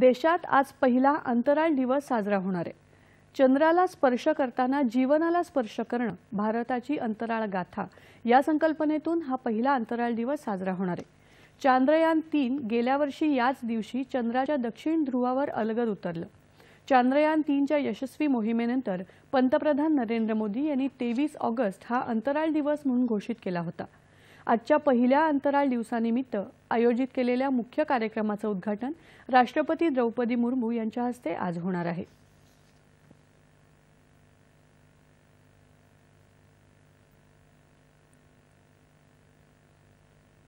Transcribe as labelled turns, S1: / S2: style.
S1: देशात आज पहिला अंतराळ दिवस साजरा होणार आहे चंद्राला स्पर्श करताना जीवनाला स्पर्श करणं भारताची अंतराळ गाथा या संकल्पनेतून हा पहिला अंतराळ दिवस साजरा होणार आहे चांद्रयान तीन गेल्या वर्षी याच दिवशी चंद्राच्या दक्षिण ध्रुवावर अलगद उतरलं चांद्रयान तीनच्या यशस्वी मोहिमेनंतर पंतप्रधान नरेंद्र मोदी यांनी तेवीस ऑगस्ट हा अंतराळ दिवस म्हणून घोषित केला होता आजच्या पहिल्या अंतराळ दिवसानिमित्त आयोजित केलेल्या मुख्य कार्यक्रमाचं उद्घाटन राष्ट्रपती द्रौपदी मुर्मू यांच्या हस्ते आज होणार आहे